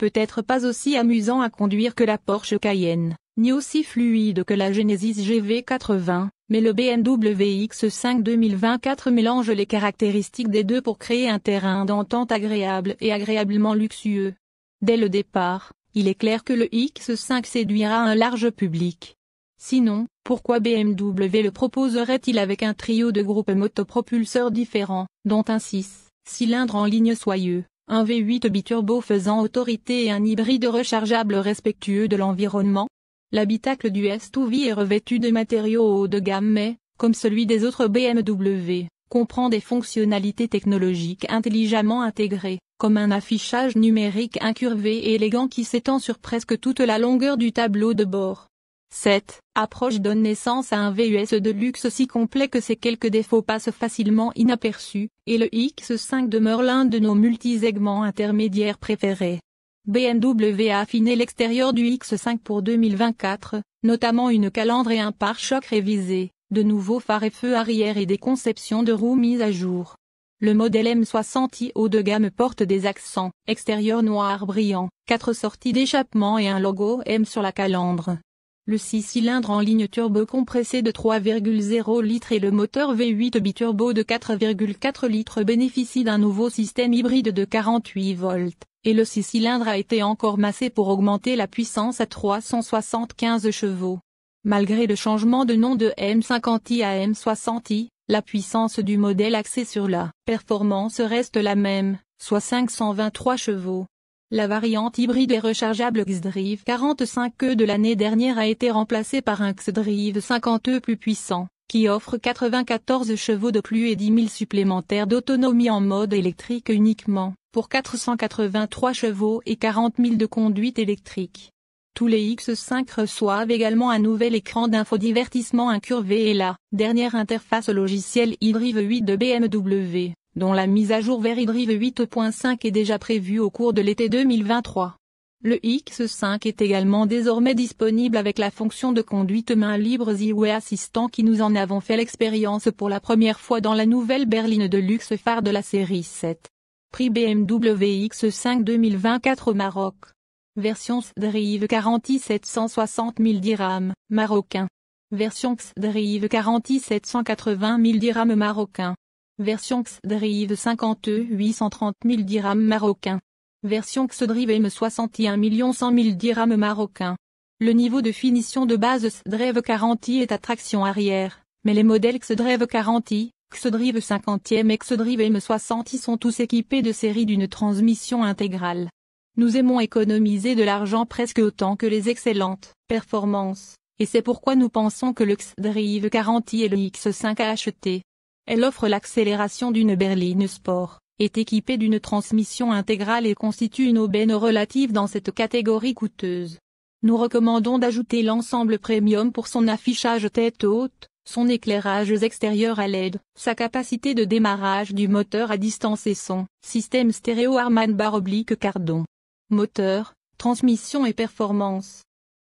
peut-être pas aussi amusant à conduire que la Porsche Cayenne, ni aussi fluide que la Genesis GV80, mais le BMW X5 2024 mélange les caractéristiques des deux pour créer un terrain d'entente agréable et agréablement luxueux. Dès le départ, il est clair que le X5 séduira un large public. Sinon, pourquoi BMW le proposerait-il avec un trio de groupes motopropulseurs différents, dont un 6 cylindres en ligne soyeux un V8 biturbo faisant autorité et un hybride rechargeable respectueux de l'environnement. L'habitacle du S2V est revêtu de matériaux haut de gamme mais, comme celui des autres BMW, comprend des fonctionnalités technologiques intelligemment intégrées, comme un affichage numérique incurvé et élégant qui s'étend sur presque toute la longueur du tableau de bord. 7. approche donne naissance à un VUS de luxe si complet que ses quelques défauts passent facilement inaperçus, et le X5 demeure l'un de nos multisegments intermédiaires préférés. BMW a affiné l'extérieur du X5 pour 2024, notamment une calandre et un pare-choc révisé, de nouveaux phares et feux arrière et des conceptions de roues mises à jour. Le modèle M60i haut de gamme porte des accents extérieur noir brillant, quatre sorties d'échappement et un logo M sur la calandre le 6 cylindres en ligne turbo compressé de 3,0 litres et le moteur V8 biturbo de 4,4 litres bénéficient d'un nouveau système hybride de 48 volts, et le 6 cylindres a été encore massé pour augmenter la puissance à 375 chevaux. Malgré le changement de nom de M50i à M60i, la puissance du modèle axé sur la performance reste la même, soit 523 chevaux. La variante hybride et rechargeable xDrive 45E de l'année dernière a été remplacée par un xDrive 50E e plus puissant, qui offre 94 chevaux de plus et 10 000 supplémentaires d'autonomie en mode électrique uniquement, pour 483 chevaux et 40 000 de conduite électrique. Tous les X5 reçoivent également un nouvel écran d'infodivertissement incurvé et la dernière interface logicielle iDrive 8 de BMW dont la mise à jour Veridrive 8.5 est déjà prévue au cours de l'été 2023. Le X5 est également désormais disponible avec la fonction de conduite main libre Z-Way Assistant qui nous en avons fait l'expérience pour la première fois dans la nouvelle berline de luxe phare de la série 7. Prix BMW X5 2024 au Maroc. Version X-Drive 40 000 dirhams, marocain. Version X-Drive 40 780 000 dirhams marocain. Version Xdrive 50 830 000 dirhams marocains. Version Xdrive M 61 100 000 dirhams marocains. Le niveau de finition de base Xdrive 40 est à traction arrière, mais les modèles Xdrive 40, Xdrive 50e et Xdrive M 60 sont tous équipés de série d'une transmission intégrale. Nous aimons économiser de l'argent presque autant que les excellentes performances, et c'est pourquoi nous pensons que le Xdrive 40 et le X5 à acheter elle offre l'accélération d'une berline sport, est équipée d'une transmission intégrale et constitue une aubaine relative dans cette catégorie coûteuse. Nous recommandons d'ajouter l'ensemble premium pour son affichage tête haute, son éclairage extérieur à LED, sa capacité de démarrage du moteur à distance et son système stéréo Arman Bar oblique Cardon. Moteur, transmission et performance.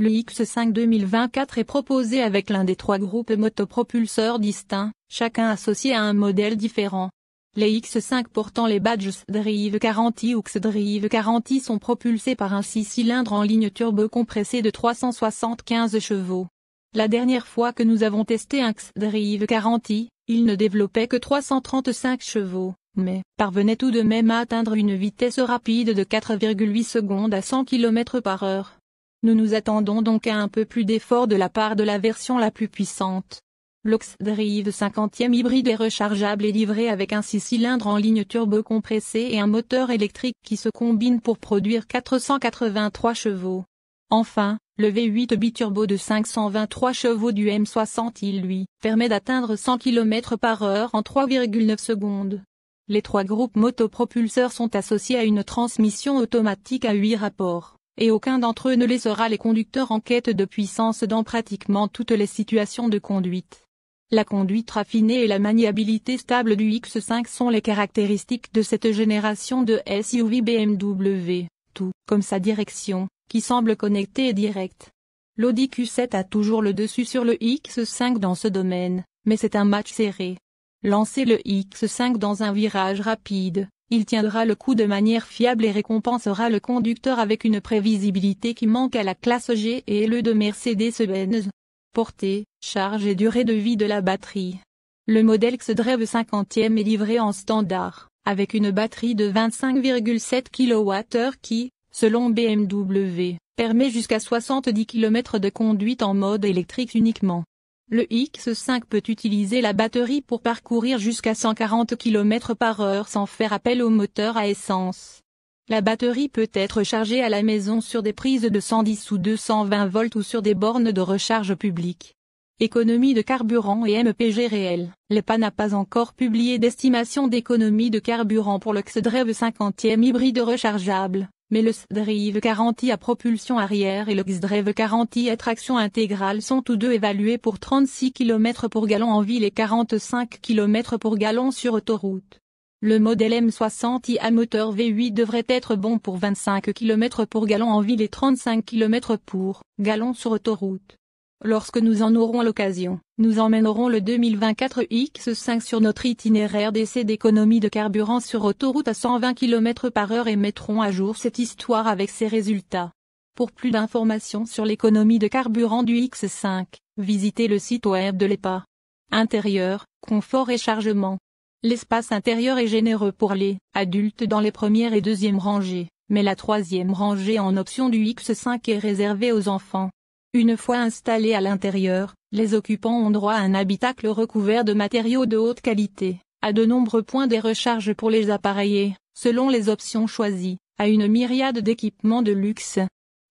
Le X5 2024 est proposé avec l'un des trois groupes motopropulseurs distincts, chacun associé à un modèle différent. Les X5 portant les badges Drive 40 ou X-Drive 40 sont propulsés par un 6 cylindres en ligne turbo compressé de 375 chevaux. La dernière fois que nous avons testé un X-Drive 40, il ne développait que 335 chevaux, mais parvenait tout de même à atteindre une vitesse rapide de 4,8 secondes à 100 km par heure. Nous nous attendons donc à un peu plus d'effort de la part de la version la plus puissante. L'Oxdrive 50e hybride est rechargeable et livré avec un 6 cylindres en ligne turbo compressé et un moteur électrique qui se combine pour produire 483 chevaux. Enfin, le V8 biturbo de 523 chevaux du M60 il lui permet d'atteindre 100 km par heure en 3,9 secondes. Les trois groupes motopropulseurs sont associés à une transmission automatique à 8 rapports et aucun d'entre eux ne laissera les conducteurs en quête de puissance dans pratiquement toutes les situations de conduite. La conduite raffinée et la maniabilité stable du X5 sont les caractéristiques de cette génération de SUV BMW, tout comme sa direction, qui semble connectée et directe. L'Audi Q7 a toujours le dessus sur le X5 dans ce domaine, mais c'est un match serré. Lancez le X5 dans un virage rapide, il tiendra le coup de manière fiable et récompensera le conducteur avec une prévisibilité qui manque à la classe G et LE de Mercedes-Benz. Portée, charge et durée de vie de la batterie. Le modèle X-Drive 50e est livré en standard, avec une batterie de 25,7 kWh qui, selon BMW, permet jusqu'à 70 km de conduite en mode électrique uniquement. Le X5 peut utiliser la batterie pour parcourir jusqu'à 140 km par heure sans faire appel au moteur à essence. La batterie peut être chargée à la maison sur des prises de 110 ou 220 volts ou sur des bornes de recharge publiques. Économie de carburant et MPG réel. L'EPA n'a pas encore publié d'estimation d'économie de carburant pour le XDrive 50e hybride rechargeable mais le S-Drive 40 à propulsion arrière et le X-Drive 40 à traction intégrale sont tous deux évalués pour 36 km pour gallon en ville et 45 km pour gallon sur autoroute. Le modèle M60i à moteur V8 devrait être bon pour 25 km pour gallon en ville et 35 km pour gallon sur autoroute. Lorsque nous en aurons l'occasion, nous emmènerons le 2024 X5 sur notre itinéraire d'essai d'économie de carburant sur autoroute à 120 km par heure et mettrons à jour cette histoire avec ses résultats. Pour plus d'informations sur l'économie de carburant du X5, visitez le site web de l'EPA. Intérieur, confort et chargement. L'espace intérieur est généreux pour les adultes dans les premières et deuxièmes rangées, mais la troisième rangée en option du X5 est réservée aux enfants. Une fois installés à l'intérieur, les occupants ont droit à un habitacle recouvert de matériaux de haute qualité, à de nombreux points des recharges pour les appareiller, selon les options choisies, à une myriade d'équipements de luxe.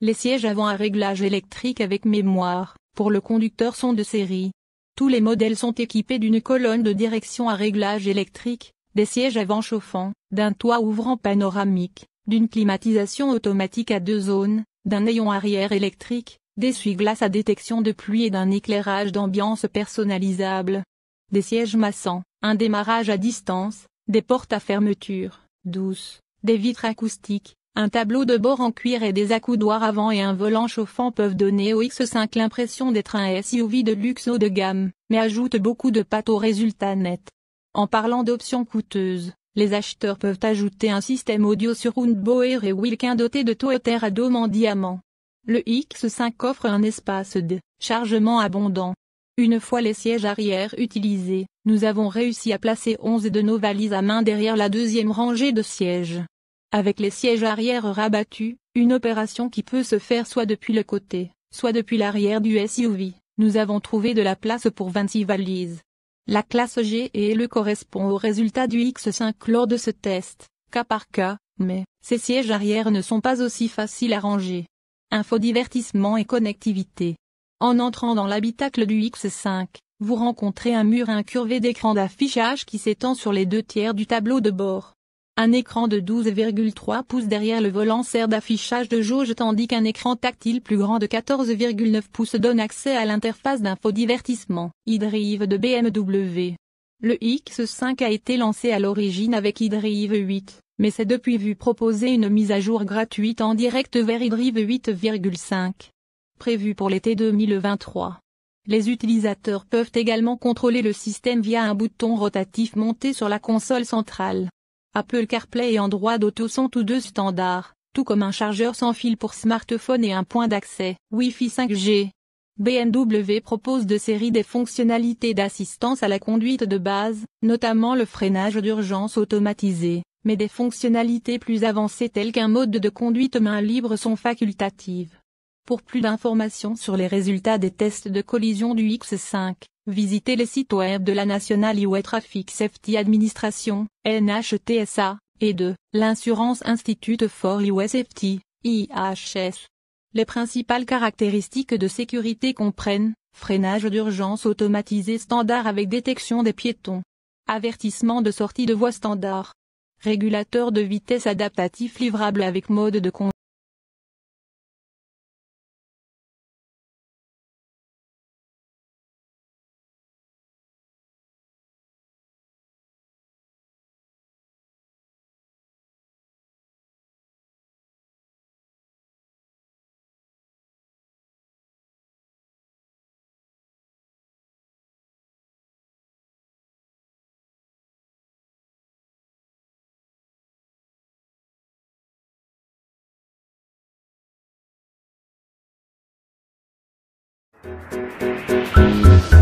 Les sièges avant à réglage électrique avec mémoire, pour le conducteur sont de série. Tous les modèles sont équipés d'une colonne de direction à réglage électrique, des sièges avant chauffants, d'un toit ouvrant panoramique, d'une climatisation automatique à deux zones, d'un ayon arrière électrique, des dessuie glaces à détection de pluie et d'un éclairage d'ambiance personnalisable. Des sièges massants, un démarrage à distance, des portes à fermeture, douce, des vitres acoustiques, un tableau de bord en cuir et des accoudoirs avant et un volant chauffant peuvent donner au X5 l'impression d'être un SUV de luxe haut de gamme, mais ajoutent beaucoup de pâte au résultat net. En parlant d'options coûteuses, les acheteurs peuvent ajouter un système audio sur Rundboer et Wilkin doté de Toether à dôme en diamant. Le X5 offre un espace de chargement abondant. Une fois les sièges arrière utilisés, nous avons réussi à placer 11 de nos valises à main derrière la deuxième rangée de sièges. Avec les sièges arrière rabattus, une opération qui peut se faire soit depuis le côté, soit depuis l'arrière du SUV, nous avons trouvé de la place pour 26 valises. La classe G et le correspond au résultat du X5 lors de ce test, cas par cas, mais ces sièges arrière ne sont pas aussi faciles à ranger. Infodivertissement et connectivité. En entrant dans l'habitacle du X5, vous rencontrez un mur incurvé d'écran d'affichage qui s'étend sur les deux tiers du tableau de bord. Un écran de 12,3 pouces derrière le volant sert d'affichage de jauge tandis qu'un écran tactile plus grand de 14,9 pouces donne accès à l'interface d'infodivertissement. iDrive de BMW. Le X5 a été lancé à l'origine avec iDrive 8 mais c'est depuis vu proposer une mise à jour gratuite en direct vers iDrive 8.5. Prévue pour l'été 2023. Les utilisateurs peuvent également contrôler le système via un bouton rotatif monté sur la console centrale. Apple CarPlay et Android Auto sont tous deux standards, tout comme un chargeur sans fil pour smartphone et un point d'accès Wi-Fi 5G. BMW propose de série des fonctionnalités d'assistance à la conduite de base, notamment le freinage d'urgence automatisé mais des fonctionnalités plus avancées telles qu'un mode de conduite main libre sont facultatives. Pour plus d'informations sur les résultats des tests de collision du X5, visitez les sites web de la National Highway Traffic Safety Administration, NHTSA, et de l'Insurance Institute for Highway Safety, IHS. Les principales caractéristiques de sécurité comprennent freinage d'urgence automatisé standard avec détection des piétons, avertissement de sortie de voie standard, Régulateur de vitesse adaptatif livrable avec mode de conduite. Thank you.